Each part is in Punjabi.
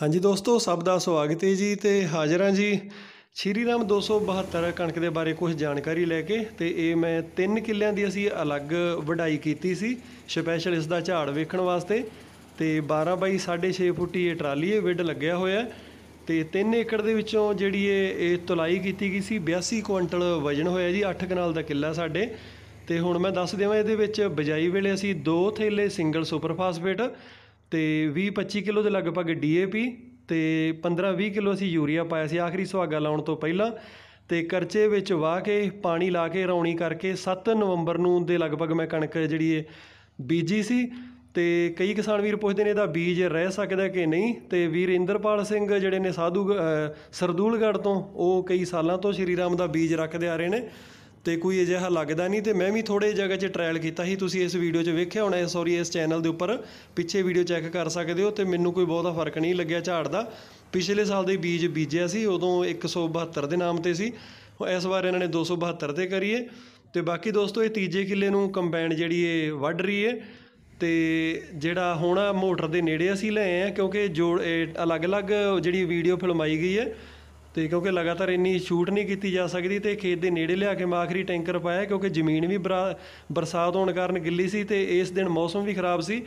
ਹਾਂਜੀ ਦੋਸਤੋ ਸਭ ਦਾ ਸਵਾਗਤ ਹੈ ਜੀ ਤੇ ਹਾਜ਼ਰਾਂ ਜੀ ਸ਼੍ਰੀ ਰਾਮ 272 ਕਣਕ ਦੇ ਬਾਰੇ ਕੁਝ ਜਾਣਕਾਰੀ ਲੈ ਕੇ ਤੇ ਇਹ ਮੈਂ ਤਿੰਨ ਕਿੱਲਿਆਂ ਦੀ ਅਸੀਂ ਅਲੱਗ ਵਢਾਈ ਕੀਤੀ ਸੀ ਸਪੈਸ਼ਲ ਇਸ ਦਾ ਝਾੜ ਵੇਖਣ ਵਾਸਤੇ ਤੇ 12 ਬਾਈ 6.5 ਫੁੱਟ ਇਹ ਟਰਾਲੀ ਇਹ ਵਿੱਡ ਲੱਗਿਆ ਹੋਇਆ ਤੇ 3 ਏਕੜ ਦੇ ਵਿੱਚੋਂ ਜਿਹੜੀ ਇਹ ਇਹ ਤੁਲਾਈ ਕੀਤੀ ਗਈ ਸੀ 82 ਕੁਇੰਟਲ ਵਜਨ ਹੋਇਆ ਜੀ 8 ਕਨਾਲ ਦਾ ਕਿੱਲਾ ਸਾਡੇ ਤੇ ਹੁਣ ਮੈਂ ਦੱਸ ਦੇਵਾਂ ਇਹਦੇ ਵਿੱਚ ਬਜਾਈ ਵੇਲੇ ਅਸੀਂ ਦੋ ਥੈਲੇ ਸਿੰਗਲ ਸੁਪਰ ਫਾਸਫੇਟ ਤੇ 20-25 ਕਿਲੋ ਦੇ ਲਗਭਗ ਡੀਏਪੀ ਤੇ 15-20 ਕਿਲੋ ਅਸੀਂ ਯੂਰੀਆ ਪਾਇਆ ਸੀ ਆਖਰੀ ਸੁਹਾਗਾ ਲਾਉਣ ਤੋਂ ਪਹਿਲਾਂ ਤੇ ਕਰਚੇ ਵਿੱਚ ਵਾਹ ਕੇ ਪਾਣੀ ਲਾ ਕੇ ਰੌਣੀ ਕਰਕੇ 7 ਨਵੰਬਰ ਨੂੰ ਦੇ ਲਗਭਗ ਮੈਂ ਕਣਕ ਜਿਹੜੀ ਹੈ ਬੀਜੀ ਸੀ ਤੇ ਕਈ ਕਿਸਾਨ ਵੀਰ ਪੁੱਛਦੇ ਨੇ ਇਹਦਾ ਬੀਜ ਰਹਿ ਸਕਦਾ ਕਿ ਨਹੀਂ ਤੇ ਵੀਰ ਇੰਦਰਪਾਲ ਸਿੰਘ ਜਿਹੜੇ ਨੇ ਸਾਧੂ ਸਰਦੂਲਗੜ ਤੋਂ ਉਹ ਕਈ ਸਾਲਾਂ ਤੋਂ ਸ਼੍ਰੀ ਰਾਮ ਦਾ ਬੀਜ ਰੱਖਦੇ ਆ ਰਹੇ ਨੇ ਤੇ ਕੋਈ ਅਜਿਹਾ ਲੱਗਦਾ ਨਹੀਂ ਤੇ ਮੈਂ ਵੀ ਥੋੜੇ ਜਗ੍ਹਾ 'ਚ ਟ੍ਰਾਇਲ ਕੀਤਾ ਸੀ ਤੁਸੀਂ ਇਸ ਵੀਡੀਓ 'ਚ ਵੇਖਿਆ ਹੋਣਾ ਹੈ ਸੌਰੀ ਇਸ ਚੈਨਲ ਦੇ ਉੱਪਰ ਪਿੱਛੇ ਵੀਡੀਓ ਚੈੱਕ ਕਰ ਸਕਦੇ ਹੋ ਤੇ ਮੈਨੂੰ ਕੋਈ ਬਹੁਤਾ ਫਰਕ ਨਹੀਂ ਲੱਗਿਆ ਝਾੜ ਦਾ ਪਿਛਲੇ ਸਾਲ ਦੇ ਬੀਜ ਬੀਜਿਆ ਸੀ ਉਦੋਂ 172 ਦੇ ਨਾਮ ਤੇ ਸੀ ਇਸ ਵਾਰ ਇਹਨਾਂ ਨੇ 272 ਤੇ ਕਰੀਏ ਤੇ ਬਾਕੀ ਦੋਸਤੋ ਇਹ ਤੀਜੇ ਕਿੱਲੇ ਨੂੰ ਕੰਬਾਈਨ ਜਿਹੜੀ ਇਹ ਵੱਢ ਰਹੀ ਹੈ ਤੇ ਜਿਹੜਾ ਹੁਣ ਮੋਟਰ ਦੇ ਨੇੜੇ ਅਸੀਂ ਲਏ ਆ ਕਿਉਂਕਿ ਜੋੜ ਅਲੱਗ-ਅਲੱਗ ਜਿਹੜੀ ਵੀਡੀਓ ਫਿਲਮਾਈ ਗਈ ਹੈ ਤੇ ਕਿਉਂਕਿ ਲਗਾਤਾਰ ਇੰਨੀ ਸ਼ੂਟ ਨਹੀਂ ਕੀਤੀ ਜਾ ਸਕਦੀ ਤੇ ਖੇਤ ਦੇ ਨੇੜੇ ਲਿਆ ਕੇ ਮੈਂ ਆਖਰੀ ਟੈਂਕਰ ਪਾਇਆ ਕਿਉਂਕਿ ਜ਼ਮੀਨ ਵੀ ਬਰਸਾਤ ਹੋਣ ਕਾਰਨ ਗਿੱਲੀ ਸੀ ਤੇ ਇਸ ਦਿਨ ਮੌਸਮ ਵੀ ਖਰਾਬ ਸੀ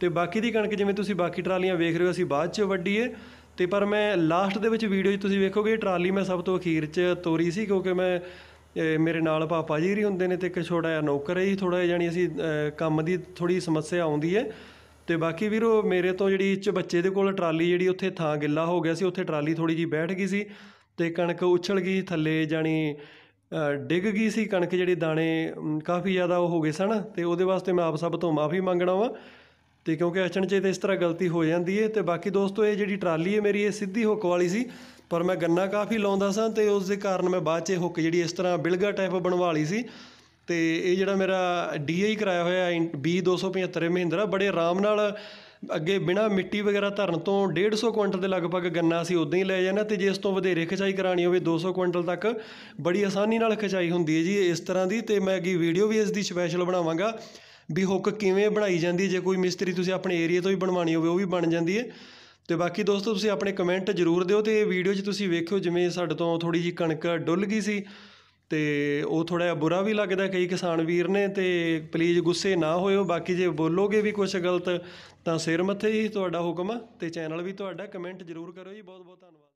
ਤੇ ਬਾਕੀ ਦੀ ਕਣਕ ਜਿਵੇਂ ਤੁਸੀਂ ਬਾਕੀ ਟਰਾਲੀਆਂ ਵੇਖ ਰਹੇ ਹੋ ਅਸੀਂ ਬਾਅਦ 'ਚ ਵੱਢੀਏ ਤੇ ਪਰ ਮੈਂ ਲਾਸਟ ਦੇ ਵਿੱਚ ਵੀਡੀਓ 'ਚ ਤੁਸੀਂ ਵੇਖੋਗੇ ਟਰਾਲੀ ਮੈਂ ਸਭ ਤੋਂ ਅਖੀਰ 'ਚ ਤੋਰੀ ਸੀ ਕਿਉਂਕਿ ਮੈਂ ਮੇਰੇ ਨਾਲ ਪਾਪਾ ਜੀ ਵੀ ਹੁੰਦੇ ਨੇ ਤੇ ਇੱਕ ਛੋਟਾ ਜਿਹਾ ਨੌਕਰ ਹੈ ਜੀ ਥੋੜਾ ਜਿਹਾ ਜਾਨੀ ਅਸੀਂ ਕੰਮ ਦੀ ਥੋੜੀ ਸਮੱਸਿਆ ਆਉਂਦੀ ਹੈ ਤੇ ਬਾਕੀ ਵੀਰੋ ਮੇਰੇ ਤੋਂ ਜਿਹੜੀ ਚ ਬੱਚੇ ਦੇ ਕੋਲ ਟਰਾਲੀ ਜਿਹੜੀ ਉੱਥੇ ਥਾਂ ਗਿੱਲਾ ਹੋ ਗਿਆ ਸੀ ਉੱਥੇ ਟਰਾਲੀ ਥੋੜੀ ਜੀ ਬੈਠ ਗਈ ਸੀ ਤੇ ਕਣਕ ਉਛਲ ਗਈ ਥੱਲੇ ਜਾਣੀ ਡਿੱਗ ਗਈ ਸੀ ਕਣਕ ਜਿਹੜੇ ਦਾਣੇ ਕਾਫੀ ਜ਼ਿਆਦਾ ਉਹ ਹੋ ਗਏ ਸਨ ਤੇ ਉਹਦੇ ਵਾਸਤੇ ਮੈਂ ਆਪ ਸਭ ਤੋਂ ਮਾਫੀ ਮੰਗਣਾ ਵਾਂ ਤੇ ਕਿਉਂਕਿ ਅਚਣਚੇ ਤੇ ਇਸ ਤਰ੍ਹਾਂ ਗਲਤੀ ਹੋ ਜਾਂਦੀ ਏ ਤੇ ਬਾਕੀ ਦੋਸਤੋ ਇਹ ਜਿਹੜੀ ਟਰਾਲੀ ਹੈ ਮੇਰੀ ਇਹ ਸਿੱਧੀ ਹੁੱਕ ਵਾਲੀ ਸੀ ਪਰ ਮੈਂ ਗੰਨਾ ਕਾਫੀ ਲਾਉਂਦਾ ਸਾਂ ਤੇ ਉਸ ਦੇ ਕਾਰਨ ਮੈਂ ਬਾਅਦ 'ਚ ਹੁੱਕ ਜਿਹੜੀ ਇਸ ਤਰ੍ਹਾਂ ਬਿਲਗਾ ਟਾਈਪ ਬਣਵਾ ਲਈ ਸੀ ਤੇ ਇਹ ਜਿਹੜਾ ਮੇਰਾ ਡੀ ਹੀ ਕਰਾਇਆ ਹੋਇਆ B275 ਮਹਿੰਦਰਾ ਬੜੇ ਆਰਾਮ ਨਾਲ ਅੱਗੇ ਬਿਨਾ ਮਿੱਟੀ ਵਗੈਰਾ ਧਰਨ ਤੋਂ 150 ਕੁਇੰਟਲ ਦੇ ਲਗਭਗ ਗੰਨਾ ਸੀ ਉਦਾਂ ਹੀ ਲੈ ਜਾਣਾ ਤੇ ਜੇ ਇਸ ਤੋਂ ਵਧੇਰੇ ਖਿਚਾਈ ਕਰਾਣੀ ਹੋਵੇ 200 ਕੁਇੰਟਲ ਤੱਕ ਬੜੀ ਆਸਾਨੀ ਨਾਲ ਖਿਚਾਈ ਹੁੰਦੀ ਹੈ ਜੀ ਇਸ ਤਰ੍ਹਾਂ ਦੀ ਤੇ ਮੈਂ ਅੱਗੇ ਵੀਡੀਓ ਵੀ ਇਸ ਦੀ ਸਪੈਸ਼ਲ ਬਣਾਵਾਂਗਾ ਵੀ ਹੁੱਕ ਕਿਵੇਂ ਬਣਾਈ ਜਾਂਦੀ ਜੇ ਕੋਈ ਮਿਸਤਰੀ ਤੁਸੀਂ ਆਪਣੇ ਏਰੀਆ ਤੋਂ ਵੀ ਬਣਵਾਣੀ ਹੋਵੇ ਉਹ ਵੀ ਬਣ ਜਾਂਦੀ ਹੈ ਤੇ ਬਾਕੀ ਦੋਸਤੋ ਤੁਸੀਂ ਆਪਣੇ ਕਮੈਂਟ ਜ਼ਰੂਰ ਦਿਓ ਤੇ ਇਹ ਵੀਡੀਓ 'ਚ ਤੁਸੀਂ ਵੇਖਿਓ ਜਿਵੇਂ ਸਾਡੇ ਤੋਂ ਥੋੜੀ ਜੀ ਕਣਕ ਡੁੱਲ ਗਈ ਸੀ ਤੇ ਉਹ ਥੋੜਾ ਜਿਹਾ ਬੁਰਾ ਵੀ ਲੱਗਦਾ ਕਈ ਕਿਸਾਨ ਵੀਰ ਨੇ ਤੇ ਪਲੀਜ਼ ਗੁੱਸੇ ਨਾ ਹੋਇਓ ਬਾਕੀ ਜੇ ਬੋਲੋਗੇ ਵੀ ਕੁਝ ਗਲਤ ਤਾਂ ਸਿਰ ਮੱਥੇ ਹੀ ਤੁਹਾਡਾ ਹੁਕਮ ਤੇ ਚੈਨਲ ਵੀ ਤੁਹਾਡਾ ਕਮੈਂਟ ਜ਼ਰੂਰ ਕਰੋ ਜੀ ਬਹੁਤ ਬਹੁਤ ਧੰਨਵਾਦ